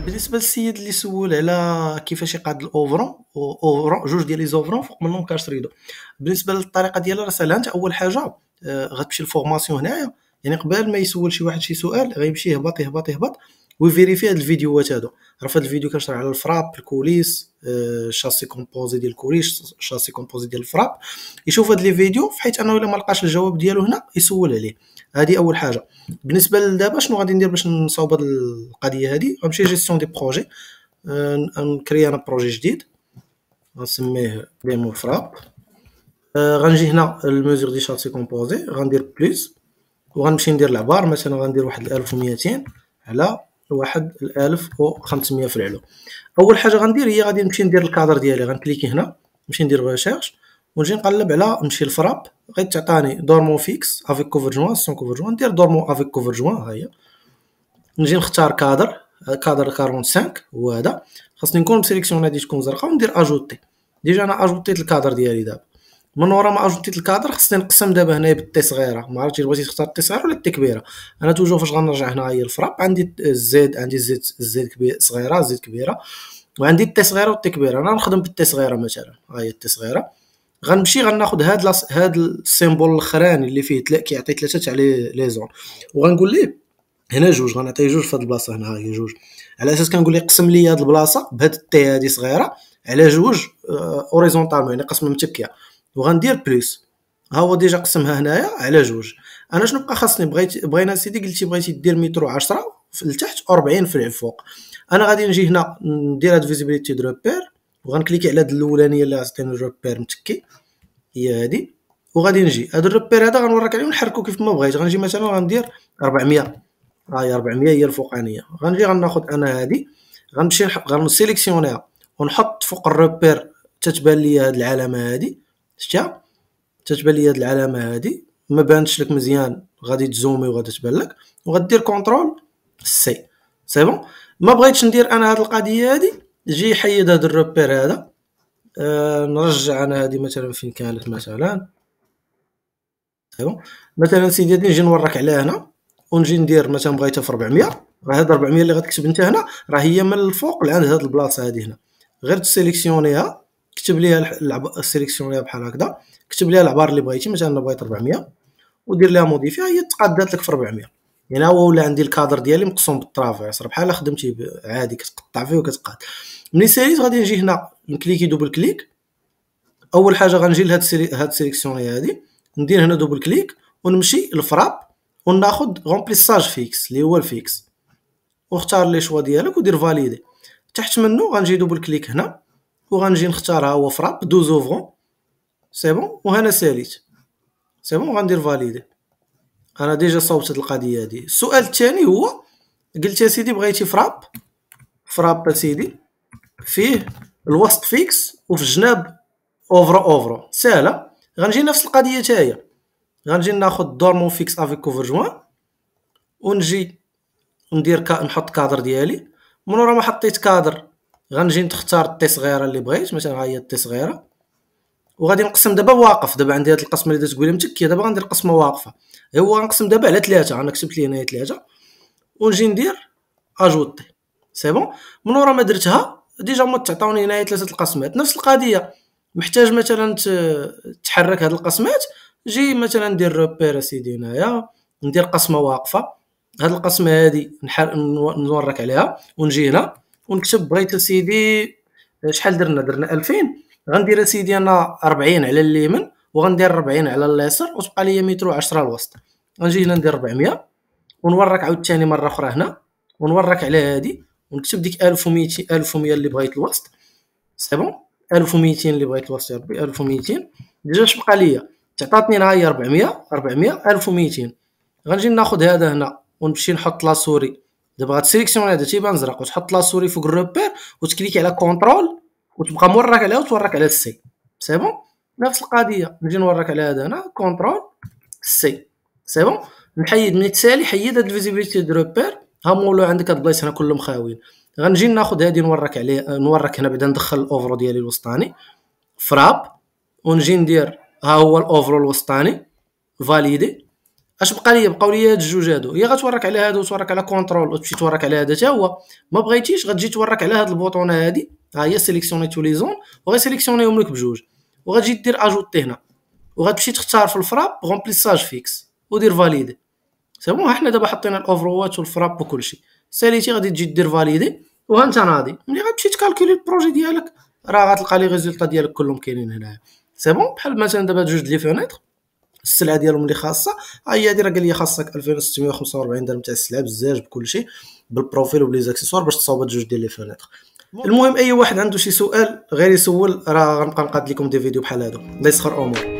بالنسبه للسيد اللي سول على كيفاش يقاد الاوفرون اوفرون جوج ديال لي زوفرون فوق منهم كاش ريدو بالنسبه للطريقه ديالها راه سهله انت اول حاجه آه، غتمشي للفورماسيون هنايا يعني قبل ما يسول شي واحد شي سؤال غيمشي يهبط يهبط يهبط ويفيريفي هاد الفيديوهات هادو راه هاد الفيديو كنشرح على الفراب الكوليس الشاسي آه، كومبوزي ديال الكوليس الشاسي كومبوزي ديال الفراب يشوف هاد لي فيديو حيت انه الا ما لقاش الجواب ديالو هنا يسول عليه هذه اول حاجه بالنسبه لدابا شنو غادي ندير باش نصاوب هاد القضيه هادي غنمشي جيستيون دي بروجي آه، نكري انا بروجي جديد غنسميه ديمو فراب آه، غنجي هنا الميزور دي شاسي كومبوزي غندير بليس وغنمشي ندير العبار مثلا غندير واحد 1200 على واحد الالف و خمسمية في العلو اول حاجه غندير هي غادي نمشي ندير الكادر ديالي غنكليكي هنا نمشي ندير ريشيرش ونجي نقلب على نمشي الفراب لفراب تعطاني دورمون فيكس افيك كوفر جوان سون كوفر جوان ندير دورمون افيك كوفر جوان ها هي نجي نختار كادر كادر 45 هو هذا خاصني نكون مسيليكسيون هادي تكون زرقاء وندير اجوتي ديجا انا اجوتيت الكادر ديالي دابا من ورا ما اجونتيت الكادر خصني نقسم دابا هنايا بالتي صغيره ما عرفتش بغيتي تختار التي صغيره ولا التي كبيره انا توجو فاش غنرجع هنا هي الفراب عندي الزيد عندي الزيد الزيد كبير صغيره زيد كبيره وعندي التي صغيره والتي كبيره انا نخدم بالتي صغيره مثلا ها هي التي صغيره غنمشي غناخذ هاد لس... هاد السيمبول الاخراني اللي فيه تلا كيعطي ثلاثه تاع لي زون وغنقول ليه هنا جوج غنعطيه جوج في هاد البلاصه هنا هي جوج على اساس كنقول ليه قسم لي هاد البلاصه بهاد التي هادي صغيره على جوج اوريزونتالمون آه، يعني قسمه متكيه وغندير بلوس ها هو ديجا قسمها هنايا على جوج انا شنو بقى خاصني بغيت بغينا سيدي قلتي بغيتي دير مترو 10 لتحت 40 في الفوق انا غادي نجي هنا ندير هاد فيزيبيليتي دروبير وغنكليكي على هاد الاولانيه اللي عطيتني الريبير متكي هي هادي وغادي نجي هاد الروبير هذا غنورك عليه ونحركو كيف ما بغيت غنجي مثلا غندير 400 هي 400 هي الفوقانيه غنجي غناخد انا هادي غنمشي غنسيليكسيونيها ونحط فوق الروبير تتبان لي هاد العلامه هادي شتيها تتبان لي هاد العلامه هادي ما بانتش لك مزيان غادي تزومي وغادي تبان لك وغدير كونترول سي سي بون ما بغيتش ندير انا هاد القضيه هادي جي حيد هاد الروبير هذا أه نرجع انا هادي مثلا فين كانت مثلا سي بون مثلا سيدي هادي نجي نورك عليها هنا ونجي ندير مثلا بغيتها في 400 راه هاد 400 اللي غتكتب انت هنا راه هي من الفوق لعند هاد البلاصه هادي هنا غير تسيليكسيونيها كتب ليها السيليكسيون ليها بحال هكذا كتب ليها العبار اللي بغيتي مثلا انا بغيت 400 ودير ليها موديفي هي تقادات لك في 400 يعني هو ولا عندي الكادر ديالي مقسوم بالترافيرس بحال خدمتي عادي كتقطع فيه وكتقاد ملي ساليت غادي نجي هنا نكليكي دوبل كليك اول حاجه غنجي لهاد سيلي... هاد السيليكسيون هادي ندير هنا دوبل كليك ونمشي لفراب وناخد غومبليساج فيكس اللي هو الفيكس واختار لي شوا ديالك ودير فاليدي تحت منه غنجي دوبل كليك هنا وغنجي نختارها هو فراب دو زوفون سي بون وهنا ساليت سي بون غندير فاليدي انا ديجا صوبت القضيه هادي السؤال الثاني هو قلت يا سيدي بغيتي فراب فراب سيدي فيه الوسط فيكس وفي الجناب اوفر اوفر ساهله غنجي نفس القضيه تاهي غنجي ناخد مون فيكس افيك كوفر جوان ونجي ندير كا نحط كادر ديالي من ورا ما حطيت كادر غنجي نختار تي صغيره اللي بغيت مثلا ها هي تي صغيره وغادي نقسم دابا واقف دابا عندي هاد القسمه اللي تقولي متكيه دابا غندير قسمه واقفه هو غنقسم دابا على ثلاثه انا كتبت لي هنايا ثلاثه ونجي ندير اجوتي سي بون من ورا ما درتها ديجا هما تعطوني هنايا ثلاثه القسمات نفس القضيه محتاج مثلا تحرك هاد القسمات جي مثلا ندير روبير سيدي هنايا ندير قسمه واقفه هاد القسمه هادي نحر نورك عليها ونجي هنا ونكتب بغيت سيدي آه، شحال درنا درنا 2000 غندير سيدي انا 40 على اليمين وغندير 40 على اليسار وتبقى لي متر و10 الوسط غنجي هنا ندير 400 ونورك عاوتاني مره اخرى هنا ونورك على هذه ونكتب ديك 1200 1100 اللي بغيت الوسط سي بون 1200 اللي بغيت الوسط يا ربي 1200 ديجا اش بقى ليا تعطاتني نهاية 400 400 1200 غنجي ناخذ هذا هنا ونمشي نحط لاسوري دابا غتسيليكسيون هذا تيبان زرق وتحط لاسوري فوق الروبير وتكليك على كونترول وتبقى موراك عليها وتوراك على السي سي بون نفس القضيه نجي نوراك على هذا هنا كونترول سي سي بون نحيد من التالي حيد هاد الفيزيبيليتي دو روبير ها مولو عندك هاد البلايص هنا كلهم خاويين غنجي ناخد هادي نوراك عليه نوراك هنا بعدا ندخل الاوفرو ديالي الوسطاني فراب ونجي ندير ها هو الاوفرو الوسطاني فاليدي اش بقى لي بقاو لي هاد الجوج هادو هي غتورك على هادو وتورك على كونترول وتمشي تورك على هذا حتى هو ما بغيتيش غتجي تورك على هاد البوطونه هادي ها هي سيليكسيوني تو لي زون وغي سيليكسيونيهم لك بجوج وغتجي دير اجوتي هنا وغتمشي تختار في الفراب غومبليساج فيكس ودير فاليدي سي بون حنا دابا حطينا الاوفروات والفراب وكلشي ساليتي غادي تجي دير فاليدي وهانت ناضي ملي غتمشي تكالكولي البروجي ديالك راه غتلقى لي ريزولطا ديالك كلهم كاينين هنايا سي بون بحال مثلا دابا جوج لي فينيتر السلعه ديالهم اللي خاصه ها هي هذه راه قال لي خاصك 2645 درهم تاع السلعه بزاف بكل شيء بالبروفيل زاكسيسوار باش تصاوب جوج ديال لي فونيتر المهم اي واحد عنده شي سؤال غير يسول راه غنبقى نقاد لكم دي فيديو بحال هذا الله يسخر امور